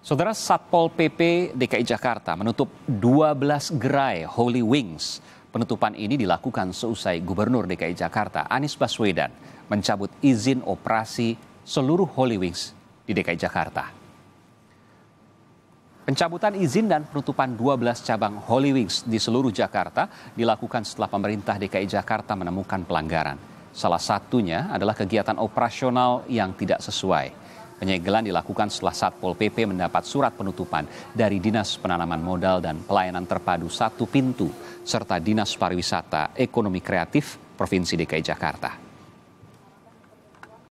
Saudara Satpol PP DKI Jakarta menutup 12 gerai Holy Wings. Penutupan ini dilakukan seusai Gubernur DKI Jakarta Anies Baswedan mencabut izin operasi seluruh Holy Wings di DKI Jakarta. Pencabutan izin dan penutupan 12 cabang Holy Wings di seluruh Jakarta dilakukan setelah pemerintah DKI Jakarta menemukan pelanggaran. Salah satunya adalah kegiatan operasional yang tidak sesuai. Penyegelan dilakukan setelah Satpol PP mendapat surat penutupan dari Dinas Penanaman Modal dan Pelayanan Terpadu Satu Pintu serta Dinas Pariwisata Ekonomi Kreatif Provinsi DKI Jakarta.